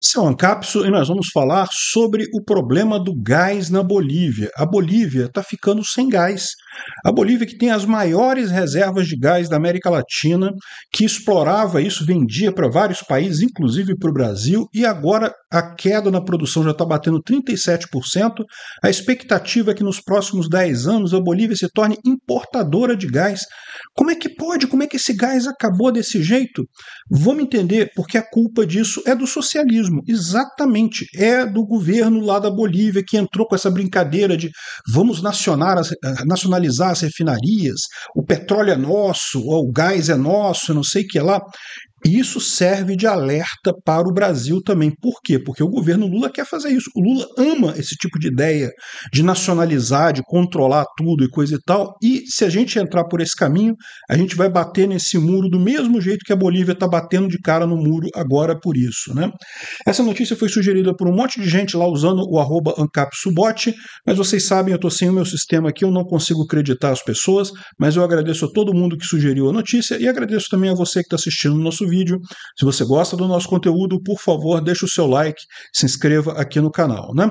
Seu Ancapso, é e nós vamos falar sobre o problema do gás na Bolívia. A Bolívia está ficando sem gás. A Bolívia que tem as maiores reservas de gás da América Latina, que explorava isso, vendia para vários países, inclusive para o Brasil, e agora a queda na produção já está batendo 37%. A expectativa é que nos próximos 10 anos a Bolívia se torne importadora de gás. Como é que pode? Como é que esse gás acabou desse jeito? Vamos entender porque a culpa disso é do socialismo. Exatamente. É do governo lá da Bolívia que entrou com essa brincadeira de vamos eh, nacionalizar as refinarias, o petróleo é nosso, o gás é nosso, não sei o que lá. E isso serve de alerta para o Brasil também. Por quê? Porque o governo Lula quer fazer isso. O Lula ama esse tipo de ideia de nacionalizar, de controlar tudo e coisa e tal. E se a gente entrar por esse caminho, a gente vai bater nesse muro do mesmo jeito que a Bolívia está batendo de cara no muro agora por isso. Né? Essa notícia foi sugerida por um monte de gente lá usando o arroba AncapSubote, mas vocês sabem, eu estou sem o meu sistema aqui, eu não consigo acreditar as pessoas, mas eu agradeço a todo mundo que sugeriu a notícia e agradeço também a você que está assistindo o nosso vídeo. Se você gosta do nosso conteúdo, por favor, deixe o seu like, se inscreva aqui no canal, né?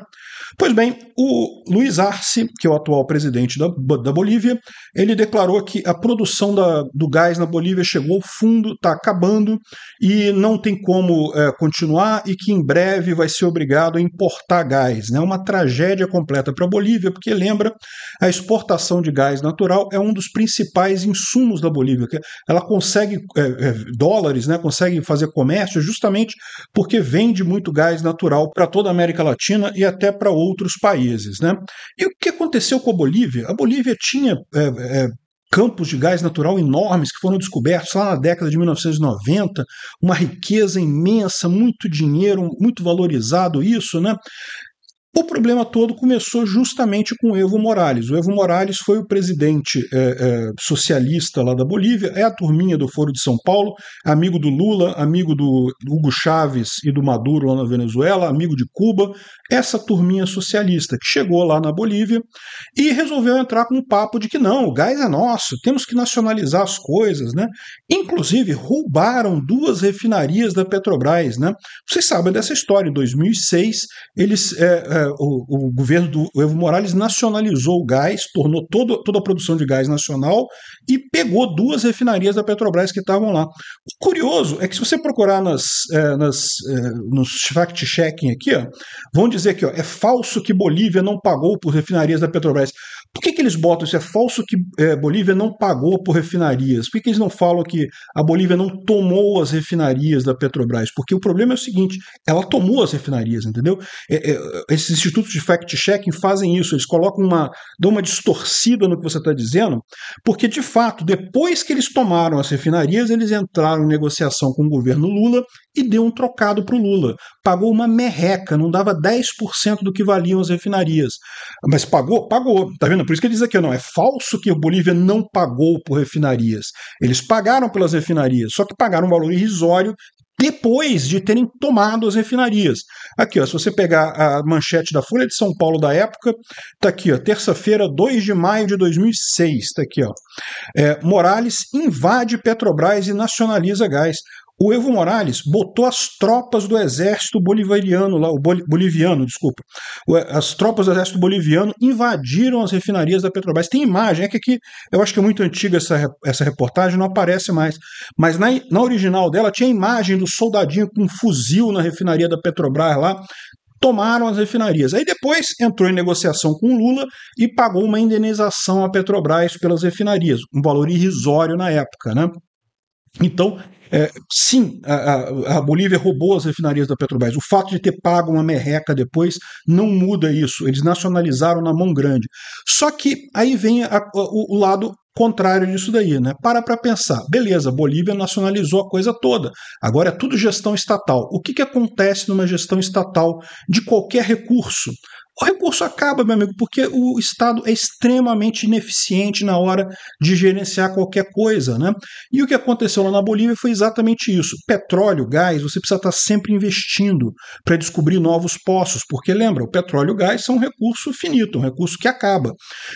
Pois bem, o Luiz Arce, que é o atual presidente da, da Bolívia, ele declarou que a produção da, do gás na Bolívia chegou ao fundo, está acabando e não tem como é, continuar e que em breve vai ser obrigado a importar gás. É né? uma tragédia completa para a Bolívia, porque lembra, a exportação de gás natural é um dos principais insumos da Bolívia. Ela consegue é, é, dólares, né? consegue fazer comércio justamente porque vende muito gás natural para toda a América Latina e até para outros países. Né? E o que aconteceu com a Bolívia? A Bolívia tinha é, é, campos de gás natural enormes que foram descobertos lá na década de 1990, uma riqueza imensa, muito dinheiro, muito valorizado isso, né? O problema todo começou justamente com Evo Morales. O Evo Morales foi o presidente é, é, socialista lá da Bolívia, é a turminha do Foro de São Paulo, amigo do Lula, amigo do Hugo Chávez e do Maduro lá na Venezuela, amigo de Cuba, essa turminha socialista que chegou lá na Bolívia e resolveu entrar com o papo de que não, o gás é nosso, temos que nacionalizar as coisas, né? Inclusive roubaram duas refinarias da Petrobras, né? Vocês sabem dessa história, em 2006 eles é, é o, o governo do Evo Morales nacionalizou o gás, tornou todo, toda a produção de gás nacional e pegou duas refinarias da Petrobras que estavam lá. O curioso é que se você procurar nas, é, nas, é, nos fact-checking aqui, ó, vão dizer que ó, é falso que Bolívia não pagou por refinarias da Petrobras. Por que, que eles botam isso? É falso que é, Bolívia não pagou por refinarias. Por que, que eles não falam que a Bolívia não tomou as refinarias da Petrobras? Porque o problema é o seguinte: ela tomou as refinarias, entendeu? É, é, esses institutos de fact-checking fazem isso, eles colocam uma. dão uma distorcida no que você está dizendo, porque de fato, depois que eles tomaram as refinarias, eles entraram em negociação com o governo Lula e deu um trocado para o Lula. Pagou uma merreca, não dava 10% do que valiam as refinarias. Mas pagou? Pagou. Tá vendo? Por isso que ele diz aqui, não, é falso que o Bolívia não pagou por refinarias. Eles pagaram pelas refinarias, só que pagaram um valor irrisório depois de terem tomado as refinarias. Aqui, ó, se você pegar a manchete da Folha de São Paulo da época, está aqui, ó, terça-feira, 2 de maio de 2006, está aqui, ó. É, Morales invade Petrobras e nacionaliza gás o Evo Morales botou as tropas do exército bolivariano lá, o bol, boliviano, desculpa. As tropas do exército boliviano invadiram as refinarias da Petrobras. Tem imagem, é que aqui eu acho que é muito antiga essa, essa reportagem, não aparece mais. Mas na, na original dela tinha a imagem do soldadinho com um fuzil na refinaria da Petrobras lá, tomaram as refinarias. Aí depois entrou em negociação com Lula e pagou uma indenização à Petrobras pelas refinarias, um valor irrisório na época, né? Então, é, sim, a, a, Bolívia roubou as refinarias da Petrobras. O fato de ter pago uma merreca depois não muda isso. Eles nacionalizaram na mão grande. Só que aí vem a, a, o, lado contrário disso daí, né? Para para pensar. Beleza, Bolívia nacionalizou a coisa toda. Agora é tudo gestão estatal. O que, que acontece numa gestão estatal de qualquer recurso? o recurso acaba, meu amigo, porque o Estado é extremamente ineficiente na hora de gerenciar qualquer coisa, né? E o que aconteceu lá na Bolívia foi exatamente isso. Petróleo, gás, você precisa estar sempre investindo para descobrir novos poços, porque lembra, o petróleo e o gás são um recurso finito, um recurso que acaba.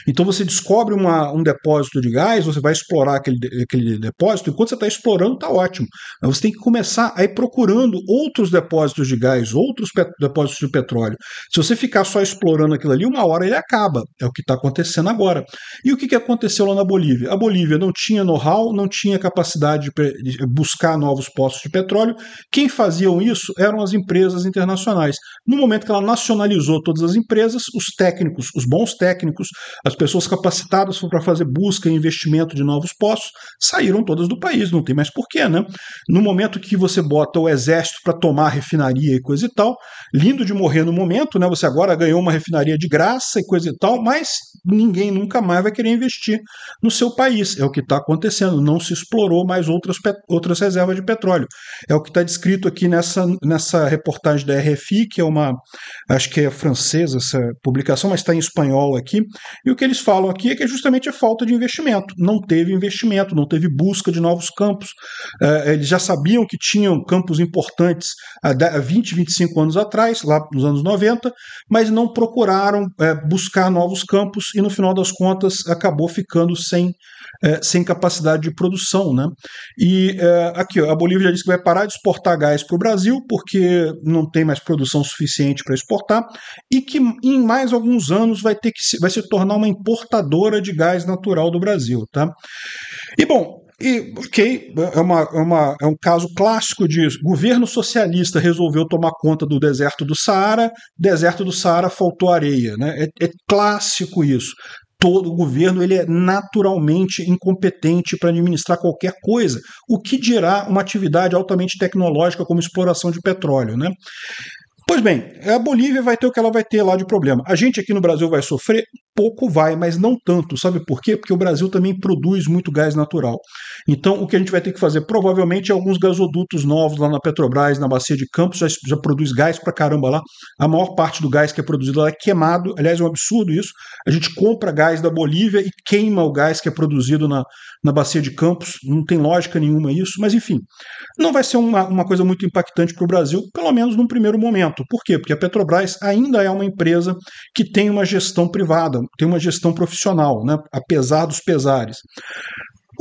Então você descobre uma, um depósito de gás, você vai explorar aquele, aquele depósito, enquanto você está explorando, está ótimo. Mas você tem que começar a ir procurando outros depósitos de gás, outros depósitos de petróleo. Se você ficar só explorando aquilo ali, uma hora ele acaba. É o que está acontecendo agora. E o que, que aconteceu lá na Bolívia? A Bolívia não tinha know-how, não tinha capacidade de buscar novos postos de petróleo. Quem faziam isso eram as empresas internacionais. No momento que ela nacionalizou todas as empresas, os técnicos, os bons técnicos, as pessoas capacitadas para fazer busca e investimento de novos postos, saíram todas do país, não tem mais porquê, né? No momento que você bota o exército para tomar refinaria e coisa e tal, lindo de morrer no momento, né? Você agora ganhou uma refinaria de graça e coisa e tal, mas ninguém nunca mais vai querer investir no seu país. É o que está acontecendo. Não se explorou mais outras, outras reservas de petróleo. É o que está descrito aqui nessa, nessa reportagem da RFI, que é uma, acho que é francesa essa publicação, mas está em espanhol aqui. E o que eles falam aqui é que é justamente a falta de investimento. Não teve investimento, não teve busca de novos campos. É, eles já sabiam que tinham campos importantes há 20, 25 anos atrás, lá nos anos 90, mas não procuraram é, buscar novos campos e, no final das contas, acabou ficando sem, é, sem capacidade de produção. Né? E é, aqui, ó, a Bolívia já disse que vai parar de exportar gás para o Brasil porque não tem mais produção suficiente para exportar e que em mais alguns anos vai, ter que se, vai se tornar uma importadora de gás natural do Brasil. Tá? E, bom, e, ok, é, uma, é, uma, é um caso clássico disso. Governo socialista resolveu tomar conta do deserto do Saara, deserto do Saara faltou areia. Né? é, é clássico isso todo governo ele é naturalmente incompetente para administrar qualquer coisa. O que dirá uma atividade altamente tecnológica como exploração de petróleo, né? Pois bem, a Bolívia vai ter o que ela vai ter lá de problema. A gente aqui no Brasil vai sofrer? pouco vai, mas não tanto. Sabe por quê? Porque o Brasil também produz muito gás natural. Então, o que a gente vai ter que fazer provavelmente é alguns gasodutos novos lá na Petrobras, na Bacia de Campos, já, já produz gás pra caramba lá. A maior parte do gás que é produzido lá é queimado. Aliás, é um absurdo isso. A gente compra gás da Bolívia e queima o gás que é produzido na, na Bacia de Campos. Não tem lógica nenhuma isso, mas enfim. Não vai ser uma, uma coisa muito impactante para o Brasil, pelo menos num primeiro momento. Por quê? Porque a Petrobras ainda é uma empresa que tem uma gestão privada tem uma gestão profissional, né? apesar dos pesares.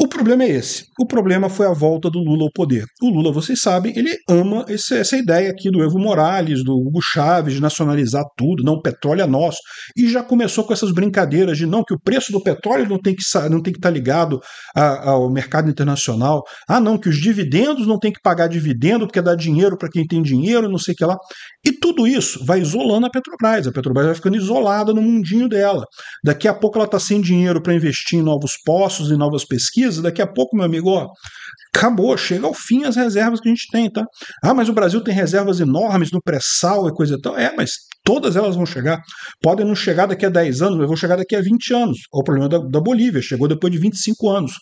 O problema é esse. O problema foi a volta do Lula ao poder. O Lula, vocês sabem, ele ama esse, essa ideia aqui do Evo Morales, do Hugo Chávez, de nacionalizar tudo, não, petróleo é nosso. E já começou com essas brincadeiras de não, que o preço do petróleo não tem que não tem que estar tá ligado a, ao mercado internacional. Ah, não, que os dividendos não tem que pagar dividendo, porque dá dinheiro para quem tem dinheiro, não sei o que lá. E tudo isso vai isolando a Petrobras. A Petrobras vai ficando isolada no mundinho dela. Daqui a pouco ela está sem dinheiro para investir em novos poços e novas pesquisas precisa, daqui a pouco, meu amigo, ó, acabou, chega ao fim as reservas que a gente tem, tá? Ah, mas o Brasil tem reservas enormes no pré-sal e coisa e tal. É, mas todas elas vão chegar. Podem não chegar daqui a 10 anos, mas vão chegar daqui a 20 anos. o problema da, da Bolívia, chegou depois de 25 anos.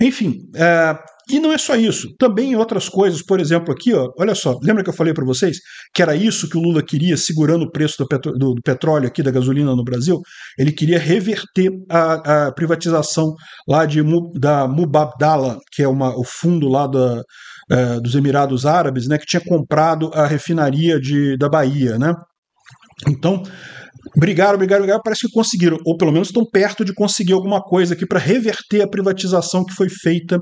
Enfim, é, e não é só isso, também outras coisas, por exemplo, aqui, ó, olha só, lembra que eu falei para vocês que era isso que o Lula queria, segurando o preço do, petro, do, do petróleo aqui, da gasolina no Brasil? Ele queria reverter a, a privatização lá de, da Mubadala, que é uma, o fundo lá da, é, dos Emirados Árabes, né, que tinha comprado a refinaria de, da Bahia, né? Então, brigaram, brigaram, brigaram, parece que conseguiram, ou pelo menos estão perto de conseguir alguma coisa aqui para reverter a privatização que foi feita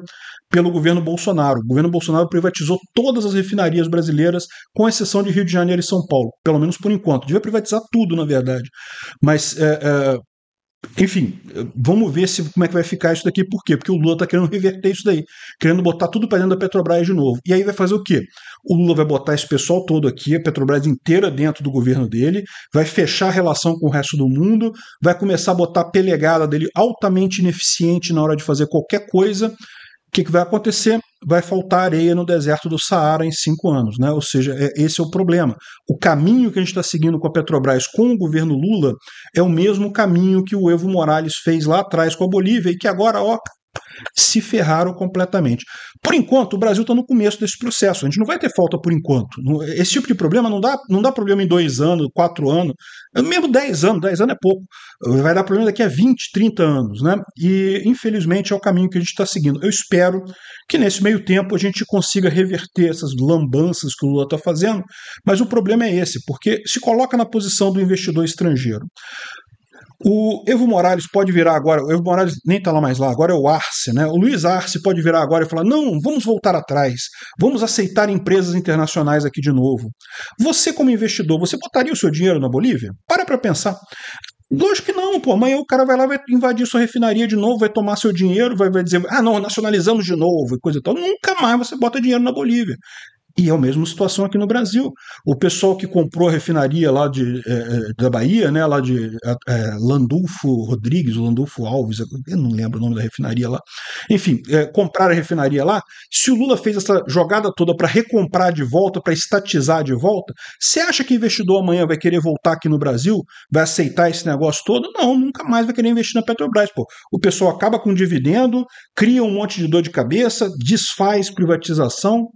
pelo governo Bolsonaro. O governo Bolsonaro privatizou todas as refinarias brasileiras, com exceção de Rio de Janeiro e São Paulo, pelo menos por enquanto. Devia privatizar tudo, na verdade. Mas é, é, enfim, vamos ver se, como é que vai ficar isso daqui, por quê? Porque o Lula está querendo reverter isso daí, querendo botar tudo para dentro da Petrobras de novo. E aí vai fazer o quê? O Lula vai botar esse pessoal todo aqui, a Petrobras inteira dentro do governo dele, vai fechar a relação com o resto do mundo, vai começar a botar a pelegada dele altamente ineficiente na hora de fazer qualquer coisa, que, que vai acontecer? Vai faltar areia no deserto do Saara em cinco anos, né? Ou seja, é, esse é o problema. O caminho que a gente está seguindo com a Petrobras, com o governo Lula, é o mesmo caminho que o Evo Morales fez lá atrás com a Bolívia e que agora, ó, se ferraram completamente. Por enquanto, o Brasil está no começo desse processo. A gente não vai ter falta por enquanto. Esse tipo de problema não dá, não dá problema em dois anos, quatro anos, é mesmo dez anos, dez anos é pouco. Vai dar problema daqui a 20, 30 anos, né? E infelizmente é o caminho que a gente está seguindo. Eu espero que nesse meio tempo a gente consiga reverter essas lambanças que o Lula está fazendo, mas o problema é esse, porque se coloca na posição do investidor estrangeiro. O Evo Morales pode virar agora, o Evo Morales nem tá lá mais lá, agora é o Arce, né? O Luiz Arce pode virar agora e falar: não, vamos voltar atrás, vamos aceitar empresas internacionais aqui de novo. Você, como investidor, você botaria o seu dinheiro na Bolívia? Para para pensar. Lógico que não, pô. Amanhã o cara vai lá, vai invadir sua refinaria de novo, vai tomar seu dinheiro, vai, vai dizer, ah, não, nacionalizamos de novo e coisa e tal. Nunca mais você bota dinheiro na Bolívia. E é a mesma situação aqui no Brasil. O pessoal que comprou a refinaria lá de, é, da Bahia, né, lá de é, Landulfo Rodrigues, Landulfo Alves, eu não lembro o nome da refinaria lá. Enfim, é, compraram a refinaria lá. Se o Lula fez essa jogada toda para recomprar de volta, para estatizar de volta, você acha que investidor amanhã vai querer voltar aqui no Brasil? Vai aceitar esse negócio todo? Não, nunca mais vai querer investir na Petrobras. Pô. O pessoal acaba com o dividendo, cria um monte de dor de cabeça, desfaz privatização.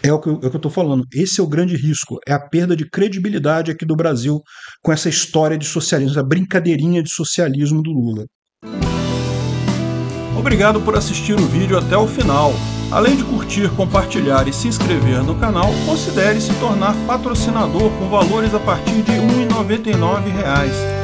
É o que eu é estou falando. Esse é o grande risco. É a perda de credibilidade aqui do Brasil com essa história de socialismo, essa brincadeirinha de socialismo do Lula. Obrigado por assistir o vídeo até o final. Além de curtir, compartilhar e se inscrever no canal, considere se tornar patrocinador com valores a partir de R$ 1,99